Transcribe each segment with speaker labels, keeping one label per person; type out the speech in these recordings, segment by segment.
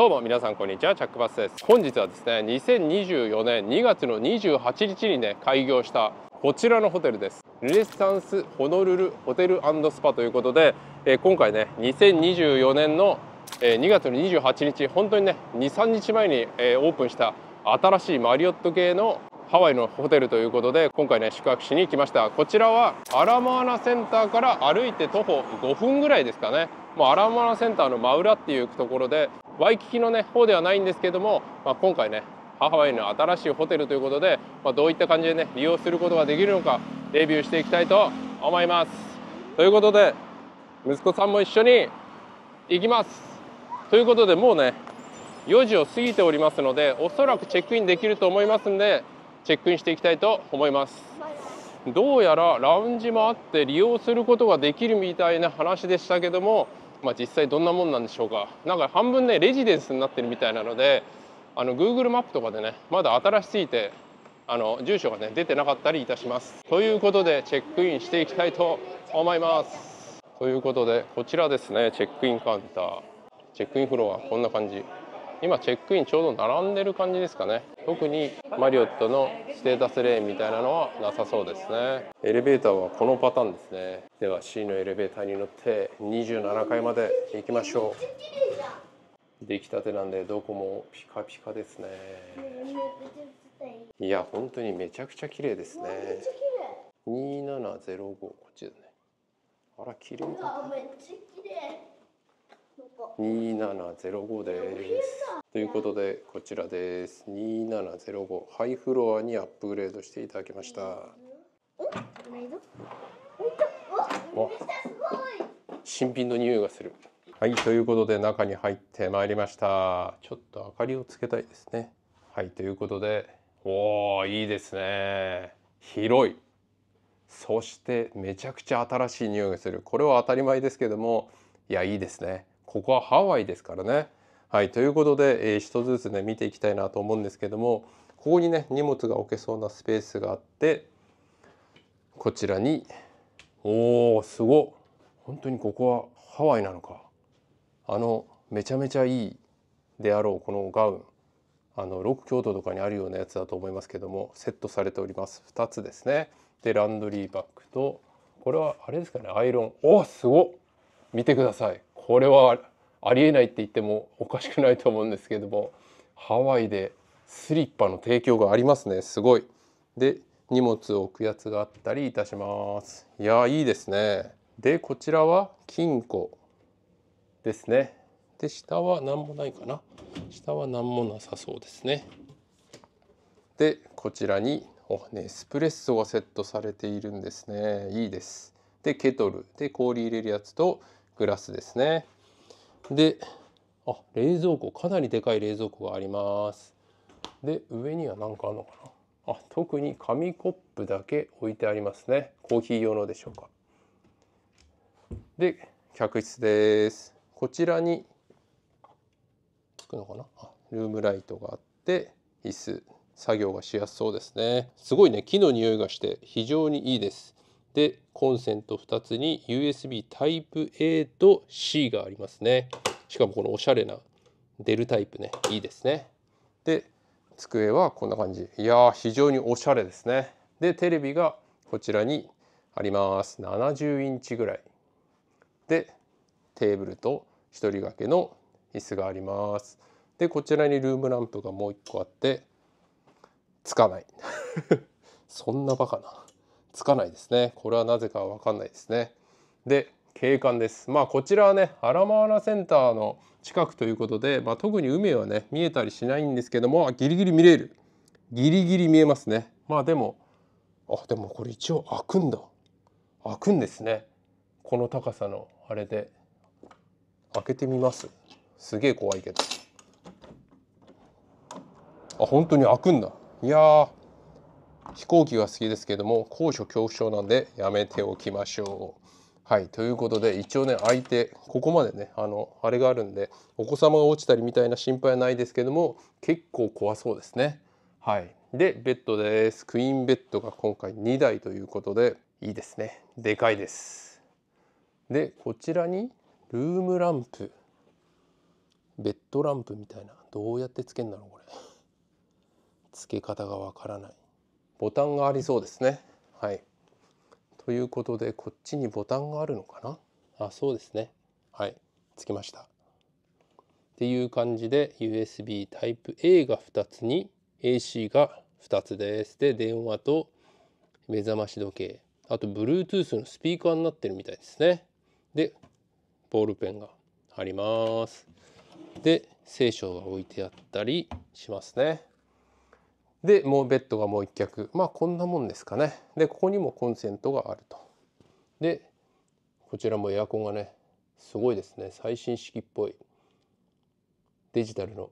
Speaker 1: どうも皆さんこんにちはチャックバスです本日はですね2024年2月の28日にね開業したこちらのホテルですルネッサンスホノルルホテルスパということで、えー、今回ね2024年の、えー、2月の28日本当にね23日前に、えー、オープンした新しいマリオット系のハワイのホテルということで今回ね宿泊しに来ましたこちらはアラマーナセンターから歩いて徒歩5分ぐらいですかねもうアラモアナセンターの真裏っていうところでワイキキのね方ではないんですけども、まあ、今回ねハワイの新しいホテルということで、まあ、どういった感じでね利用することができるのかレビューしていきたいと思います。ということで息子さんも一緒に行きますということでもうね4時を過ぎておりますのでおそらくチェックインできると思いますんでチェックインしていきたいと思います。どうやらラウンジもあって利用することができるみたいな話でしたけども、まあ、実際どんなもんなんでしょうかなんか半分ねレジデンスになってるみたいなのであの Google マップとかでねまだ新しすぎてあの住所がね出てなかったりいたしますということでチェックインしていきたいと思いますということでこちらですねチェックインカウンターチェックインフロアこんな感じ今チェックインちょうど並んでる感じですかね特にマリオットのステータスレーンみたいなのはなさそうですねエレベーターはこのパターンですねでは C のエレベーターに乗って27階まで行きましょう出来たてなんでどこもピカピカですねいや本当にめちゃくちゃ綺麗ですね2705こっちだねあら綺麗だ、めっちゃ綺麗2705です。ということでこちらです。2705ハイフロアにアップグレードしていただきました。新品の匂いがする。はい、ということで中に入ってまいりました。ちょっと明かりをつけたいですね。はい、ということで、おおいいですね。広い。そしてめちゃくちゃ新しい匂いがする。これは当たり前ですけども、いやいいですね。ここはハワイですからね。はい、ということで、えー、つずつね見ていきたいなと思うんですけどもここにね荷物が置けそうなスペースがあってこちらにおーすご本当にここはハワイなのかあのめちゃめちゃいいであろうこのガウンあのロック京都とかにあるようなやつだと思いますけどもセットされております2つですねでランドリーバッグとこれはあれですかねアイロンおすご見てくださいこれはありえないって言ってもおかしくないと思うんですけどもハワイでスリッパの提供がありますねすごい。で荷物を置くやつがあったりいたします。いやいいですね。でこちらは金庫ですね。で下は何もないかな。下は何もなさそうですね。でこちらにおネスプレッソがセットされているんですね。いいです。でケトルで氷入れるやつとグラスですね。で、あ、冷蔵庫、かなりでかい冷蔵庫があります。で、上には何かあるのかなあ、特に紙コップだけ置いてありますね。コーヒー用のでしょうか。で、客室です。こちらに、つくのかなあ、ルームライトがあって、椅子、作業がしやすそうですね。すごいね、木の匂いがして非常にいいです。でコンセント2つに USB タイプ a と C がありますねしかもこのおしゃれな出るタイプねいいですねで机はこんな感じいや非常におしゃれですねでテレビがこちらにあります70インチぐらいでテーブルと1人掛けの椅子がありますでこちらにルームランプがもう1個あってつかない そんなバカなつかないですね。これはなぜかわかんないですね。で、景観です。まあこちらはね、アラマラセンターの近くということで、まあ、特に海はね、見えたりしないんですけども、ギリギリ見れる。ギリギリ見えますね。まあでも、あ、でもこれ一応開くんだ。開くんですね。この高さのあれで。開けてみます。すげえ怖いけど。あ、本当に開くんだ。いや飛行機が好きですけども高所恐怖症なんでやめておきましょう。はいということで一応ね相手ここまでねあのあれがあるんでお子様が落ちたりみたいな心配はないですけども結構怖そうですね。はいでベッドです。クイーンベッドが今回2台ということでいいですねでかいです。でこちらにルームランプベッドランプみたいなどうやってつけんだろうこれ。つけ方がわからないボタンがありそうですね。はい。ということで、こっちにボタンがあるのかなあ、そうですね。はい。つきました。っていう感じで、USB タイプ a が2つに AC が2つです。で、電話と目覚まし時計。あと、Bluetooth のスピーカーになってるみたいですね。で、ボールペンがあります。で、聖書が置いてあったりしますね。でもうベッドがもう1脚まあこんなもんですかねでここにもコンセントがあるとでこちらもエアコンがねすごいですね最新式っぽいデジタルの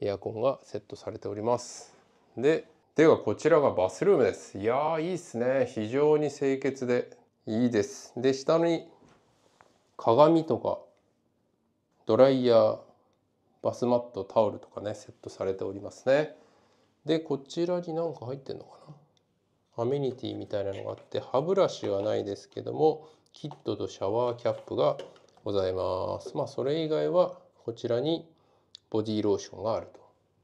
Speaker 1: エアコンがセットされておりますでではこちらがバスルームですいやーいいっすね非常に清潔でいいですで下に鏡とかドライヤーバスマットタオルとかねセットされておりますねでこちらになんか入ってんのかなアメニティみたいなのがあって歯ブラシはないですけどもキットとシャワーキャップがございますまあそれ以外はこちらにボディローションがあると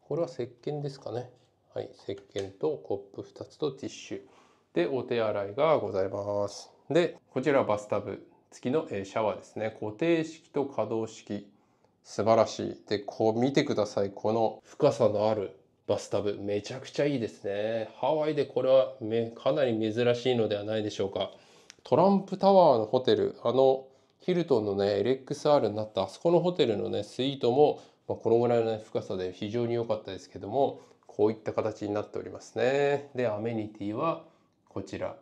Speaker 1: これは石鹸ですかねはい石鹸とコップ2つとティッシュでお手洗いがございますでこちらバスタブ付きのシャワーですね固定式と可動式素晴らしいでこう見てくださいこの深さのあるバスタブめちゃくちゃいいですねハワイでこれはめかなり珍しいのではないでしょうかトランプタワーのホテルあのヒルトンのね LXR になったあそこのホテルのねスイートも、まあ、このぐらいの、ね、深さで非常に良かったですけどもこういった形になっておりますねでアメニティはこちら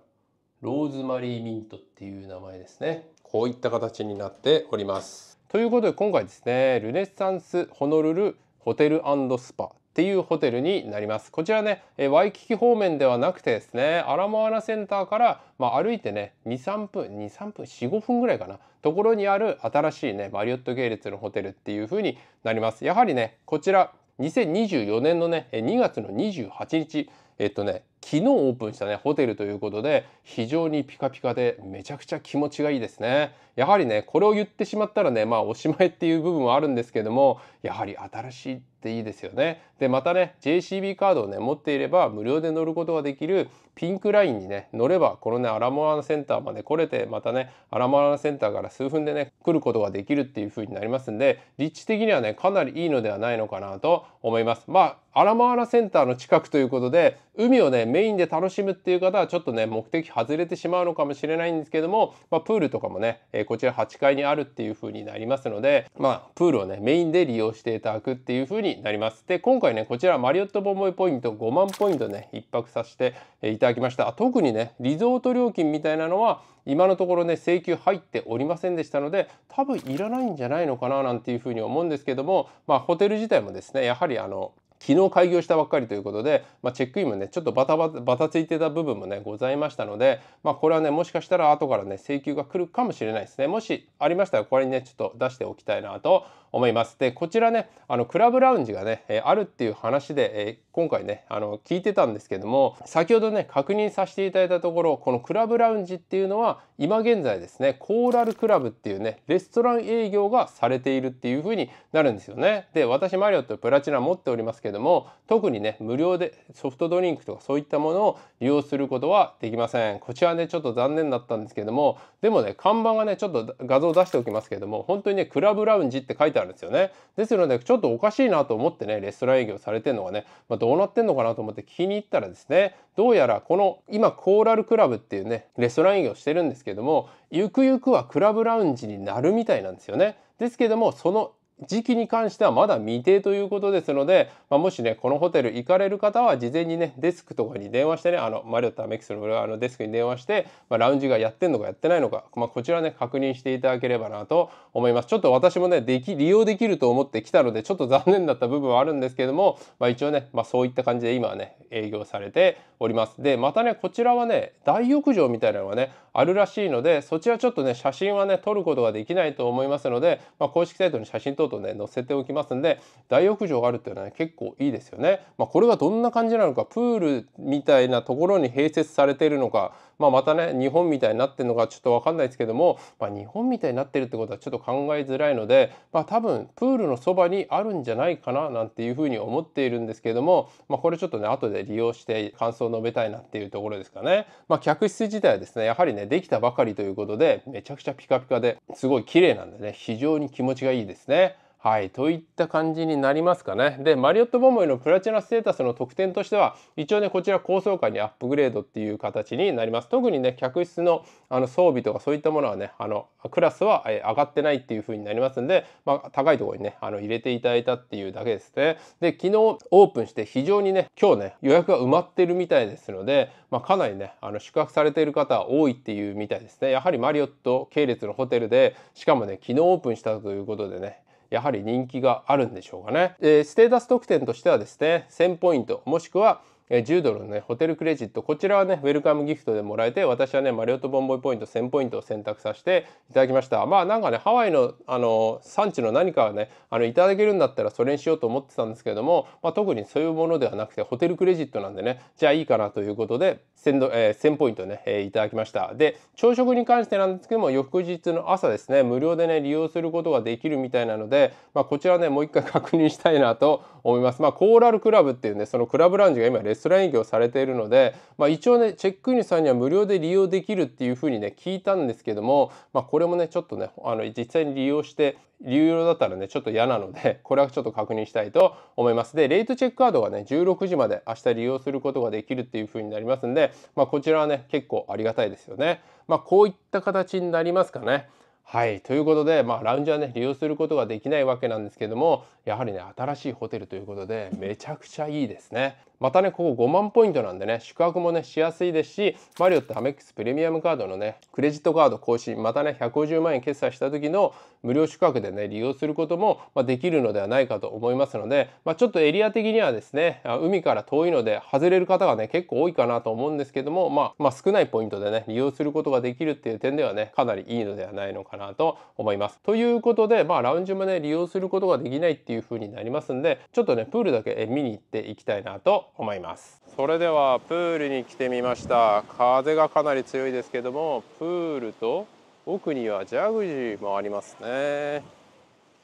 Speaker 1: ローズマリーミントっていう名前ですねこういった形になっておりますということで今回ですねルネッサンスホノルルホテルスパっていうホテルになります。こちらね、えワイキキ方面ではなくてですね、アラモアナセンターから、まあ、歩いてね、2、3分、2、3分、4、5分ぐらいかな、ところにある新しいね、マリオット系列のホテルっていう風になります。やはりね、こちら、2024年のね、2月の28日、えっとね、昨日オープンしたね、ホテルということで、非常にピカピカで、めちゃくちゃ気持ちがいいですね。やはりね、これを言ってしまったらね、まあおしまいっていう部分はあるんですけども、やはり新しいていいですよね。でまたね JCB カードをね持っていれば無料で乗ることができるピンクラインにね乗ればこのねアラモアナセンターまで来れてまたねアラモアナセンターから数分でね来ることができるっていう風になりますんで立地的にはねかなりいいのではないのかなと思います。まあアラマーラセンターの近くということで海をねメインで楽しむっていう方はちょっとね目的外れてしまうのかもしれないんですけども、まあ、プールとかもね、えー、こちら8階にあるっていう風になりますので、まあ、プールをねメインで利用していただくっていう風になります。で今回ねこちらマリオットボンボイポイント5万ポイントね1泊させていただきました。特にねリゾート料金みたいなのは今のところね請求入っておりませんでしたので多分いらないんじゃないのかななんていうふうに思うんですけどもまあホテル自体もですねやはりあの昨日開業したばっかりということで、まあ、チェックインもねちょっとバタバタバタついてた部分もねございましたので、まあ、これはねもしかしたら後からね請求が来るかもしれないですねもしありましたらこれにねちょっと出しておきたいなと思いますでこちらねあのクラブラウンジがね、えあるっていう話で、えー今回ねあの聞いてたんですけども先ほどね確認させていただいたところこのクラブラウンジっていうのは今現在ですねコーラルクラブっていうねレストラン営業がされているっていう風になるんですよねで私マリオットプラチナ持っておりますけども特にね無料でソフトドリンクとかそういったものを利用することはできませんこちらねちょっと残念だったんですけどもでもね看板がねちょっと画像出しておきますけども本当にねクラブラウンジって書いてあるんですよねですのでちょっとおかしいなと思ってねレストラン営業されてるのがね、まどうなってんのかなと思って聞きに行ったらですねどうやらこの今コーラルクラブっていうねレストラン営業してるんですけどもゆくゆくはクラブラウンジになるみたいなんですよね。ですけどもその時期に関してはまだ未定ということですので、まあ、もしね、このホテル行かれる方は事前にね、デスクとかに電話してね、あの、マリオットアメックスのあのデスクに電話して、まあ、ラウンジがやってんのかやってないのか、まあ、こちらね、確認していただければなと思います。ちょっと私もね、でき、利用できると思ってきたので、ちょっと残念だった部分はあるんですけども、まあ、一応ね、まあ、そういった感じで今はね、営業されております。で、またね、こちらはね、大浴場みたいなのがね、あるらしいので、そちらちょっとね、写真はね、撮ることができないと思いますので、まあ、公式サイトに写真撮ってとね載せておきますんで大浴場があるっていうのは、ね、結構いいですよね。まあ、これはどんな感じなのかプールみたいなところに併設されているのかまあ、またね日本みたいになってるのかちょっと分かんないですけども、まあ、日本みたいになってるってことはちょっと考えづらいので、まあ、多分プールのそばにあるんじゃないかななんていうふうに思っているんですけども、まあ、これちょっとね後で利用して感想を述べたいなっていうところですかね。まあ、客室自体はですねやはりねできたばかりということでめちゃくちゃピカピカですごい綺麗なんでね非常に気持ちがいいですね。はい、といった感じになりますかね。で、マリオット・ボムへのプラチナステータスの特典としては、一応ね、こちら高層階にアップグレードっていう形になります。特にね、客室のあの装備とかそういったものはね、あの、クラスは上がってないっていう風になりますんで、まあ、高いところにね、あの入れていただいたっていうだけですね。で、昨日オープンして非常にね、今日ね、予約が埋まってるみたいですので、まあ、かなりね、あの宿泊されている方多いっていうみたいですね。やはりマリオット系列のホテルで、しかもね、昨日オープンしたということでね、やはり人気があるんでしょうかね。えー、ステータス特典としてはですね、1000ポイントもしくは10ドルのね、ホテルクレジット、こちらはね、ウェルカムギフトでもらえて、私はね、マリオットボンボイポイント1000ポイントを選択させていただきました。まあなんかね、ハワイの、あの、産地の何かはね、あの、いただけるんだったらそれにしようと思ってたんですけれども、まあ特にそういうものではなくて、ホテルクレジットなんでね、じゃあいいかなということで、1000, ド、えー、1000ポイントね、えー、いただきました。で、朝食に関してなんですけども、翌日の朝ですね、無料でね、利用することができるみたいなので、まあこちらね、もう一回確認したいなと思います。まあコーラルクラブっていうね、そのクラブラウンジが今レススライン営業されているので、まあ、一応ねチェックインさんには無料で利用できるっていうふうにね聞いたんですけども、まあ、これもねちょっとねあの実際に利用して有料だったらねちょっと嫌なので これはちょっと確認したいと思いますでレイトチェックアウトがね16時まで明日利用することができるっていう風になりますんで、まあ、こちらはね結構ありがたいですよねまあ、こういった形になりますかねはいということで、まあ、ラウンジはね利用することができないわけなんですけどもやはりね新しいホテルということでめちゃくちゃいいですねまたねここ5万ポイントなんでね宿泊もねしやすいですしマリオットアメックスプレミアムカードのねクレジットカード更新またね150万円決済した時の無料宿泊でね利用することも、まできるのではないかと思いますので、まあ、ちょっとエリア的にはですね海から遠いので外れる方がね結構多いかなと思うんですけども、まあ、まあ、少ないポイントでね利用することができるっていう点ではねかなりいいのではないのかなと思います。ということで、まあ、ラウンジもね利用することができないっていういう風になりますんでちょっとねプールだけ見に行っていきたいなと思いますそれではプールに来てみました風がかなり強いですけどもプールと奥にはジャグジーもありますね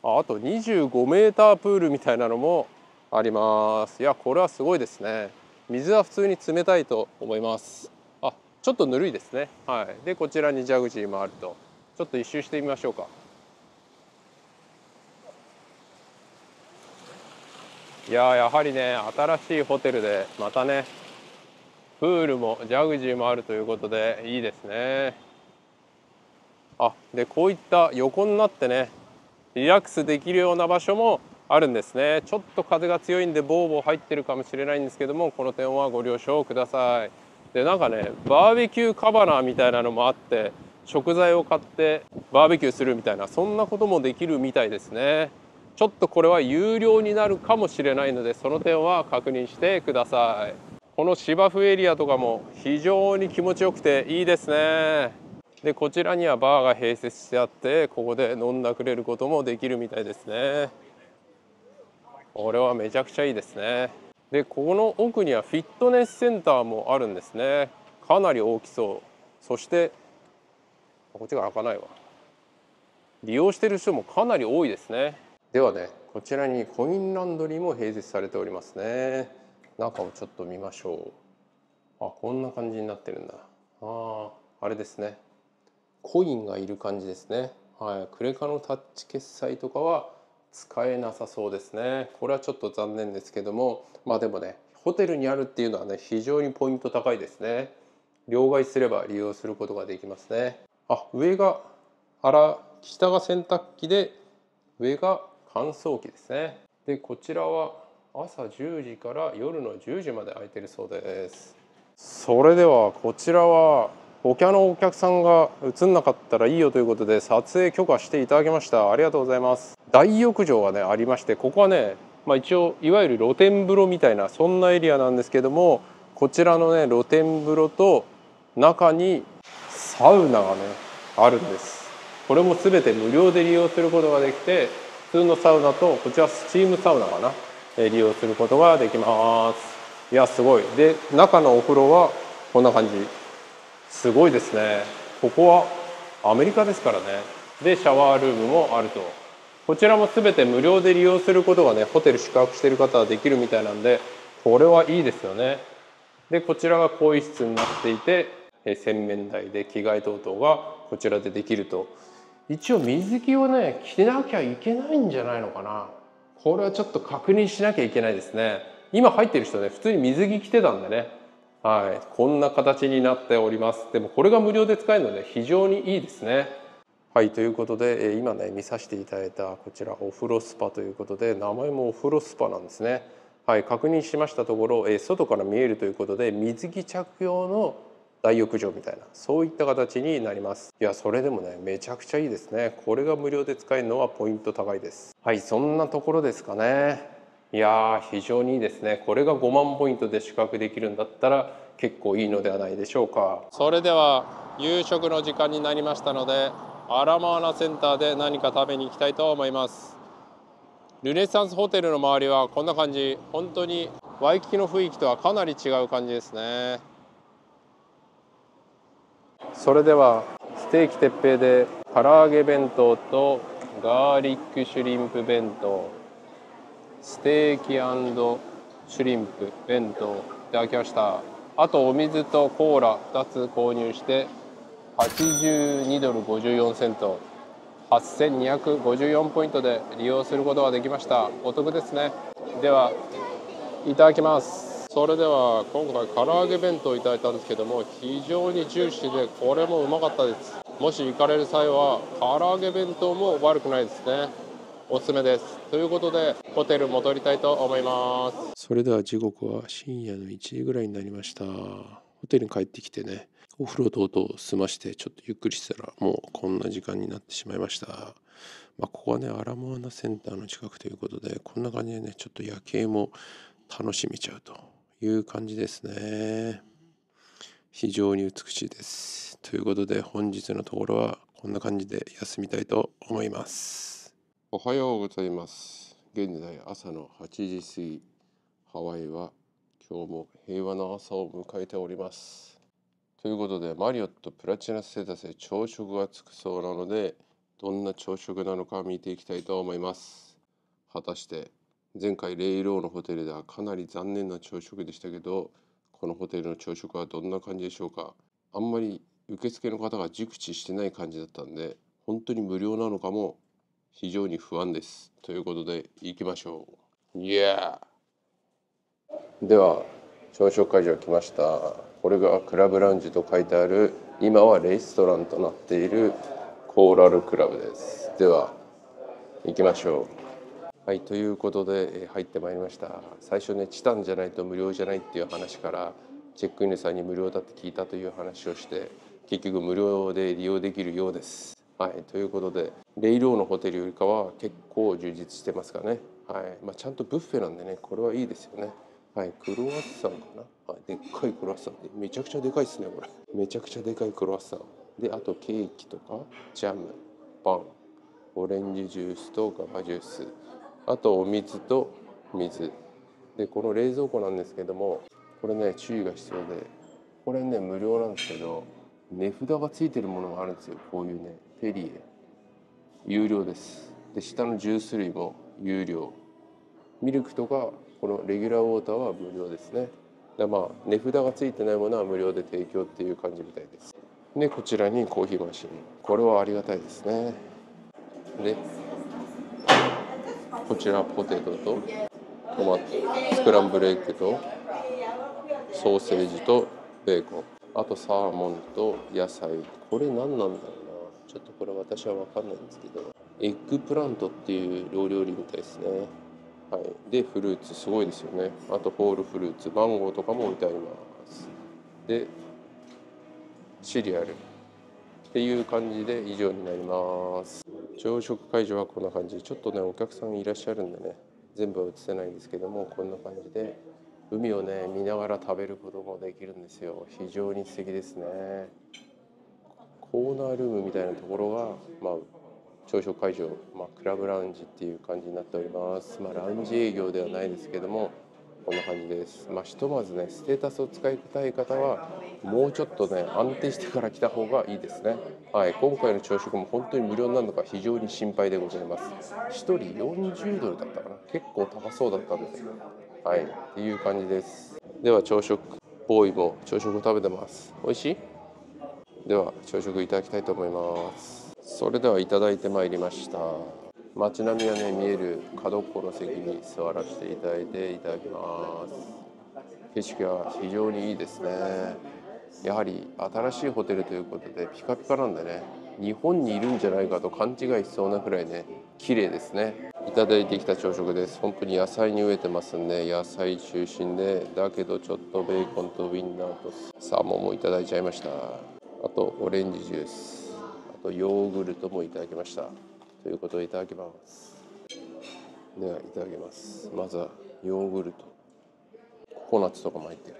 Speaker 1: ああと 25m プールみたいなのもありますいやこれはすごいですね水は普通に冷たいと思いますあちょっとぬるいですねはいでこちらにジャグジーもあるとちょっと一周してみましょうかいややはりね新しいホテルでまたねプールもジャグジーもあるということでいいですねあでこういった横になってねリラックスできるような場所もあるんですねちょっと風が強いんでボーボー入ってるかもしれないんですけどもこの点はご了承くださいでなんかねバーベキューカバナーみたいなのもあって食材を買ってバーベキューするみたいなそんなこともできるみたいですねちょっとこれは有料になるかもしれないのでその点は確認してくださいこの芝生エリアとかも非常に気持ちよくていいですねでこちらにはバーが併設してあってここで飲んだくれることもできるみたいですねこれはめちゃくちゃいいですねでこの奥にはフィットネスセンターもあるんですねかなり大きそうそしてこっちが開かないわ利用してる人もかなり多いですねではねこちらにコインランドリーも併設されておりますね中をちょっと見ましょうあこんな感じになってるんだああれですねコインがいる感じですねはい、クレカのタッチ決済とかは使えなさそうですねこれはちょっと残念ですけどもまあでもねホテルにあるっていうのはね非常にポイント高いですね両替すれば利用することができますねあ上があら下が洗濯機で上が乾燥機ですねでこちらは朝10時から夜の10時まで空いてるそうですそれではこちらはお客のお客さんが映んなかったらいいよということで撮影許可していただきましたありがとうございます大浴場がねありましてここはねまあ、一応いわゆる露天風呂みたいなそんなエリアなんですけどもこちらのね露天風呂と中にサウナがねあるんですこれも全て無料で利用することができて通のサウナとこちらスチームサウナかな、え利用することができますいやすごいで中のお風呂はこんな感じすごいですねここはアメリカですからねでシャワールームもあるとこちらも全て無料で利用することがねホテル宿泊してる方はできるみたいなんでこれはいいですよねでこちらが更衣室になっていて洗面台で着替え等々がこちらでできると一応水着をね着なきゃいけないんじゃないのかなこれはちょっと確認しなきゃいけないですね今入ってる人ね普通に水着着てたんでねはいこんな形になっておりますでもこれが無料で使えるので非常にいいですねはいということで今ね見させていただいたこちらお風呂スパということで名前もお風呂スパなんですねはい確認しましたところ外から見えるということで水着着用の大浴場みたいなそういった形になりますいやそれでもねめちゃくちゃいいですねこれが無料で使えるのはポイント高いですはいそんなところですかねいや非常にいいですねこれが5万ポイントで宿泊できるんだったら結構いいのではないでしょうかそれでは夕食の時間になりましたのでアラマーナセンターで何か食べに行きたいと思いますルネサンスホテルの周りはこんな感じ本当にワイキキの雰囲気とはかなり違う感じですねそれではステーキ鉄平で唐揚げ弁当とガーリックシュリンプ弁当ステーキシュリンプ弁当いただきましたあとお水とコーラ2つ購入して82ドル54セント8254ポイントで利用することができましたお得ですねではいただきますそれでは今回唐揚げ弁当をいただいたんですけども非常にジューシーでこれもうまかったですもし行かれる際は唐揚げ弁当も悪くないですねおすすめですということでホテル戻りたいと思いますそれでは時刻は深夜の1時ぐらいになりましたホテルに帰ってきてねお風呂等々済ましてちょっとゆっくりしたらもうこんな時間になってしまいましたまあ、ここはねアラモアナセンターの近くということでこんな感じでねちょっと夜景も楽しめちゃうという感じですね。非常に美しいです。ということで本日のところはこんな感じで休みたいと思います。おはようございます。現在朝の8時過ぎ、ハワイは今日も平和な朝を迎えております。ということでマリオットプラチナステータスで朝食がつくそうなのでどんな朝食なのか見ていきたいと思います。果たして前回レイローのホテルではかなり残念な朝食でしたけどこのホテルの朝食はどんな感じでしょうかあんまり受付の方が熟知してない感じだったんで本当に無料なのかも非常に不安ですということで行きましょういや。では朝食会場来ましたこれがクラブラウンジと書いてある今はレストランとなっているコーラルクラブですでは行きましょうはいということで入ってまいりました最初ねチタンじゃないと無料じゃないっていう話からチェックインさんに無料だって聞いたという話をして結局無料で利用できるようです。はい、ということでレイローのホテルよりかは結構充実してますかね、はいまあ、ちゃんとブッフェなんでねこれはいいですよね。はい、クロワッサンかな、はい、でっかいクロワッサンめちゃくちゃでかいですねこれめちゃくちゃでかいクロワッサンであとケーキとかジャムパンオレンジジュースとガバジュースあとお水と水でこの冷蔵庫なんですけどもこれね注意が必要でこれね無料なんですけど値札がついてるものがあるんですよこういうねペリエ有料ですで下のジュース類も有料ミルクとかこのレギュラーウォーターは無料ですねでまあ値札がついてないものは無料で提供っていう感じみたいですでこちらにコーヒーマシンこれはありがたいですねでこちらポテトとトマトスクランブルエッグとソーセージとベーコンあとサーモンと野菜これ何なんだろうなちょっとこれ私は分かんないんですけどエッグプラントっていう料理みたいですねはいでフルーツすごいですよねあとホールフルーツマンゴーとかも置いてありますでシリアルていう感じで以上になります朝食会場はこんな感じちょっとねお客さんいらっしゃるんでね全部は映せないんですけどもこんな感じで海をね見ながら食べることもできるんですよ非常に素敵ですねコーナールームみたいなところが、まあ、朝食会場、まあ、クラブラウンジっていう感じになっております、まあ、ラウンジ営業ではないですけどもこんな感じです、まあ、ひとまずねステータスを使いたい方はもうちょっとね安定してから来た方がいいですねはい今回の朝食も本当に無料になるのか非常に心配でございます1人40ドルだったかな結構高そうだったんですはいっていう感じですでは朝食ボーイも朝食を食べてます美味しいでは朝食いただきたいと思いますそれではいただいてまいりました街並みがね見える角っこの席に座らせていただいていただきます景色は非常にいいですねやはり新しいホテルということでピカピカなんでね日本にいるんじゃないかと勘違いしそうなくらいね綺麗ですねいただいてきた朝食です本当に野菜に飢えてますんで野菜中心でだけどちょっとベーコンとウインナーとサーモンもいただいちゃいましたあとオレンジジュースあとヨーグルトもいただきましたということでいただきますではいただきますまずはヨーグルトココナッツとかも入って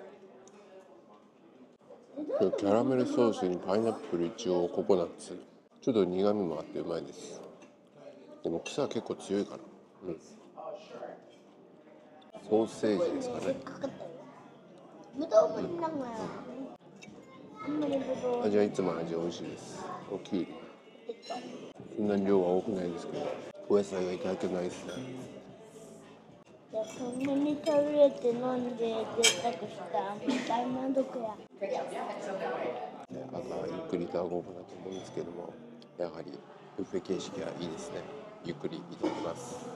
Speaker 1: るキャラメルソースにパイナップル一応ココナッツちょっと苦みもあってうまいですでも草は結構強いからうんソーセージですかね味はいつも味美味しいですおきゅうりそんなに量は多くないですけどお野菜がいただけないですねそんなに食べれて飲んで贅沢した大満足やあとはゆっくりとただうかなと思うんですけどもやはりブッフェ形式はいいですねゆっくりいただきます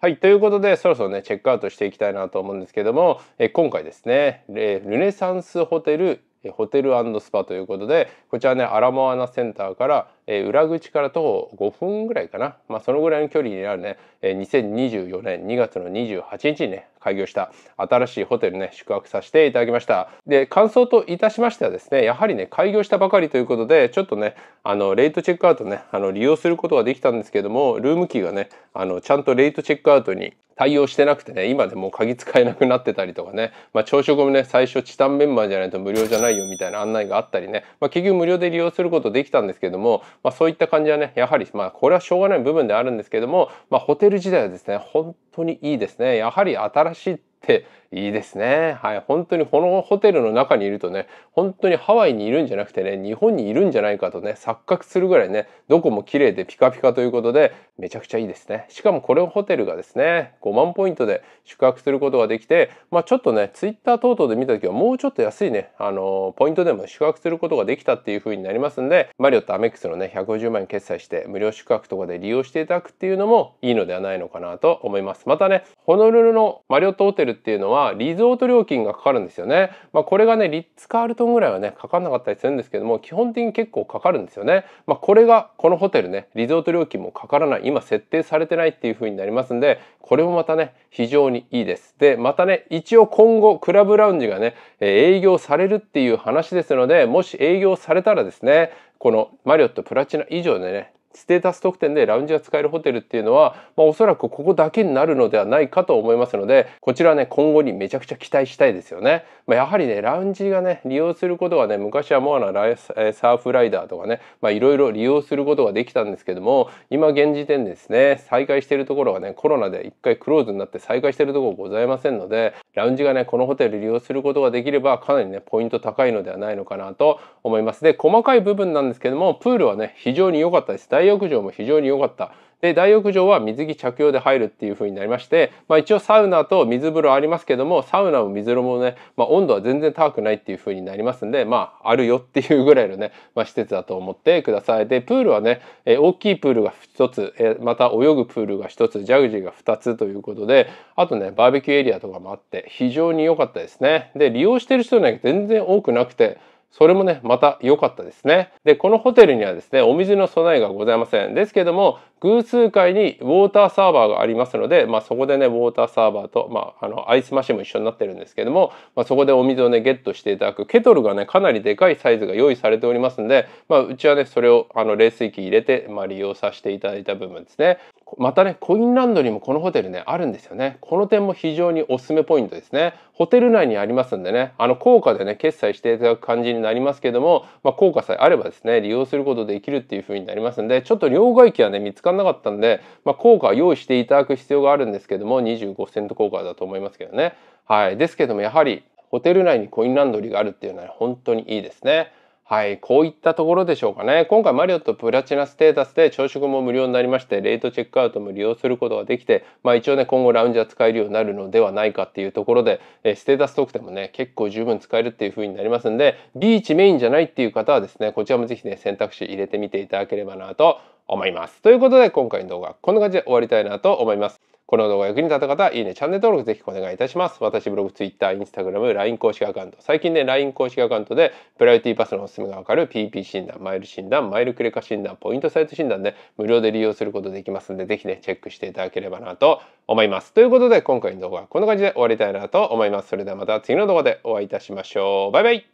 Speaker 1: はい。ということで、そろそろね、チェックアウトしていきたいなと思うんですけども、え今回ですね、レルネサンスホテル、ホテルスパということで、こちらね、アラモアナセンターからえー、裏口から徒歩5分ぐらいかな、まあ、そのぐらいの距離にあるね、えー、2024年2月の28日にね開業した新しいホテルね宿泊させていただきましたで感想といたしましてはですねやはりね開業したばかりということでちょっとねあのレートチェックアウトねあの利用することができたんですけどもルームキーがねあのちゃんとレートチェックアウトに対応してなくてね今でもう鍵使えなくなってたりとかね、まあ、朝食もね最初チタンメンバーじゃないと無料じゃないよみたいな案内があったりね、まあ、結局無料で利用することできたんですけどもまあ、そういった感じはねやはりまあこれはしょうがない部分であるんですけども、まあ、ホテル時代はですね本当にいいですねやはり新しいっていいですね。はい。本当にこのホテルの中にいるとね、本当にハワイにいるんじゃなくてね、日本にいるんじゃないかとね、錯覚するぐらいね、どこも綺麗でピカピカということで、めちゃくちゃいいですね。しかもこれをホテルがですね、5万ポイントで宿泊することができて、まあちょっとね、ツイッター等々で見た時はもうちょっと安いね、あのポイントでも宿泊することができたっていう風になりますんで、マリオットアメックスのね、150万円決済して無料宿泊とかで利用していただくっていうのもいいのではないのかなと思います。またね、ホノルルのマリオットホテルっていうのは、はリゾート料金がかかるんですよね。まあ、これがねリッツ・カールトンぐらいはねかかんなかったりするんですけども基本的に結構かかるんですよね。まあ、これがこのホテルねリゾート料金もかからない今設定されてないっていう風になりますんでこれもまたね非常にいいです。でまたね一応今後クラブラウンジがね営業されるっていう話ですのでもし営業されたらですねこのマリオットプラチナ以上でねステータス特典でラウンジが使えるホテルっていうのは、まあ、おそらくここだけになるのではないかと思いますのでこちらね今後にめちゃくちゃ期待したいですよね、まあ、やはりねラウンジがね利用することがね昔はモアナライサーフライダーとかねいろいろ利用することができたんですけども今現時点ですね再開してるところがねコロナで一回クローズになって再開してるところございませんのでラウンジがねこのホテル利用することができればかなりねポイント高いのではないのかなと思いますで細かい部分なんですけどもプールはね非常に良かったです大浴場も非常に良かった。で大浴場は水着着用で入るっていう風になりまして、まあ、一応サウナと水風呂ありますけどもサウナも水風呂もね、まあ、温度は全然高くないっていう風になりますんでまああるよっていうぐらいのね、まあ、施設だと思ってくださいでプールはね、え大きいプールが1つ、えまた泳ぐプールが1つジャグジーが2つということであとねバーベキューエリアとかもあって非常に良かったですねで利用してる人ね全然多くなくてそれもね、また良かったですね。で、このホテルにはですね、お水の備えがございません。ですけども、偶数回にウォーターサーバーがありますので、まあ、そこでね、ウォーターサーバーと、まあ、あの、アイスマシンも一緒になってるんですけども、まあ、そこでお水をね、ゲットしていただく、ケトルがね、かなりでかいサイズが用意されておりますんで、まあ、うちはね、それを、あの、冷水器入れて、まあ、利用させていただいた部分ですね。またね、コインランドにもこのホテルね、あるんですよね。この点も非常におすすめポイントですね。ホテル内にありますんでね、あの、高価でね、決済していただく感じになりますけども、まあ、効果さえあればですね利用することできるっていう風になりますのでちょっと両替機はね見つからなかったんで、まあ、効果は用意していただく必要があるんですけども25セント効果だと思いますけどねはいですけどもやはりホテル内にコインランドリーがあるっていうのは本当にいいですね。はい、こういったところでしょうかね。今回マリオットプラチナステータスで朝食も無料になりまして、レートチェックアウトも利用することができて、まあ一応ね、今後ラウンジは使えるようになるのではないかっていうところで、えステータストークでもね、結構十分使えるっていう風になりますんで、ビーチメインじゃないっていう方はですね、こちらもぜひね、選択肢入れてみていただければなと思います。ということで、今回の動画はこんな感じで終わりたいなと思います。この動画が役に立った方、いいね、チャンネル登録ぜひお願いいたします。私、ブログ、ツイッターインスタグラム LINE 公式アカウント。最近ね、LINE 公式アカウントで、プライオリティパスのおすすめがわかる PP 診断、マイル診断、マイルクレカ診断、ポイントサイト診断で、ね、無料で利用することできますんで、ぜひね、チェックしていただければなと思います。ということで、今回の動画はこんな感じで終わりたいなと思います。それではまた次の動画でお会いいたしましょう。バイバイ